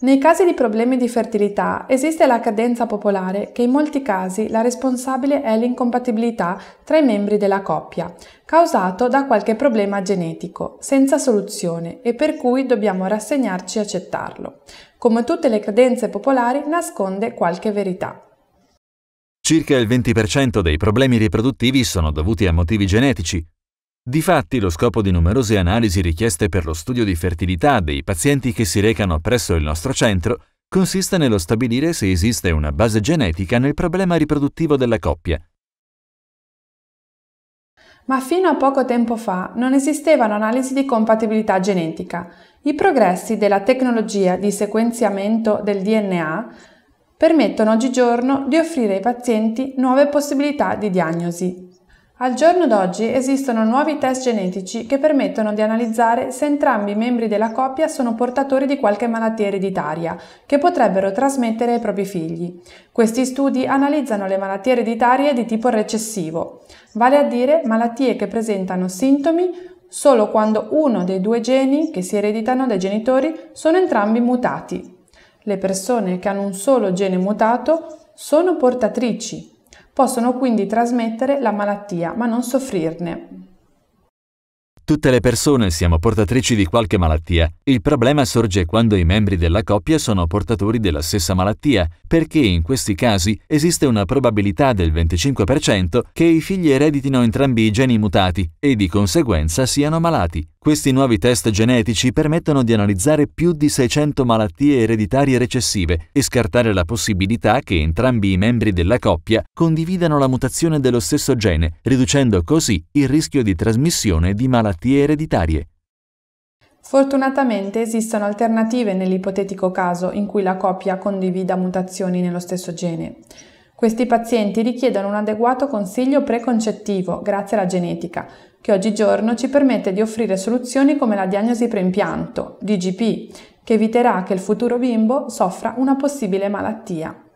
Nei casi di problemi di fertilità esiste la cadenza popolare che in molti casi la responsabile è l'incompatibilità tra i membri della coppia, causato da qualche problema genetico, senza soluzione e per cui dobbiamo rassegnarci e accettarlo. Come tutte le credenze popolari nasconde qualche verità. Circa il 20% dei problemi riproduttivi sono dovuti a motivi genetici, Difatti, lo scopo di numerose analisi richieste per lo studio di fertilità dei pazienti che si recano presso il nostro centro consiste nello stabilire se esiste una base genetica nel problema riproduttivo della coppia. Ma fino a poco tempo fa non esistevano analisi di compatibilità genetica. I progressi della tecnologia di sequenziamento del DNA permettono oggigiorno di offrire ai pazienti nuove possibilità di diagnosi. Al giorno d'oggi esistono nuovi test genetici che permettono di analizzare se entrambi i membri della coppia sono portatori di qualche malattia ereditaria che potrebbero trasmettere ai propri figli. Questi studi analizzano le malattie ereditarie di tipo recessivo, vale a dire malattie che presentano sintomi solo quando uno dei due geni che si ereditano dai genitori sono entrambi mutati. Le persone che hanno un solo gene mutato sono portatrici Possono quindi trasmettere la malattia, ma non soffrirne. Tutte le persone siamo portatrici di qualche malattia. Il problema sorge quando i membri della coppia sono portatori della stessa malattia, perché in questi casi esiste una probabilità del 25% che i figli ereditino entrambi i geni mutati e di conseguenza siano malati. Questi nuovi test genetici permettono di analizzare più di 600 malattie ereditarie recessive e scartare la possibilità che entrambi i membri della coppia condividano la mutazione dello stesso gene, riducendo così il rischio di trasmissione di malattie ereditarie. Fortunatamente esistono alternative nell'ipotetico caso in cui la coppia condivida mutazioni nello stesso gene. Questi pazienti richiedono un adeguato consiglio preconcettivo grazie alla genetica, che oggigiorno ci permette di offrire soluzioni come la diagnosi preimpianto, DGP, che eviterà che il futuro bimbo soffra una possibile malattia.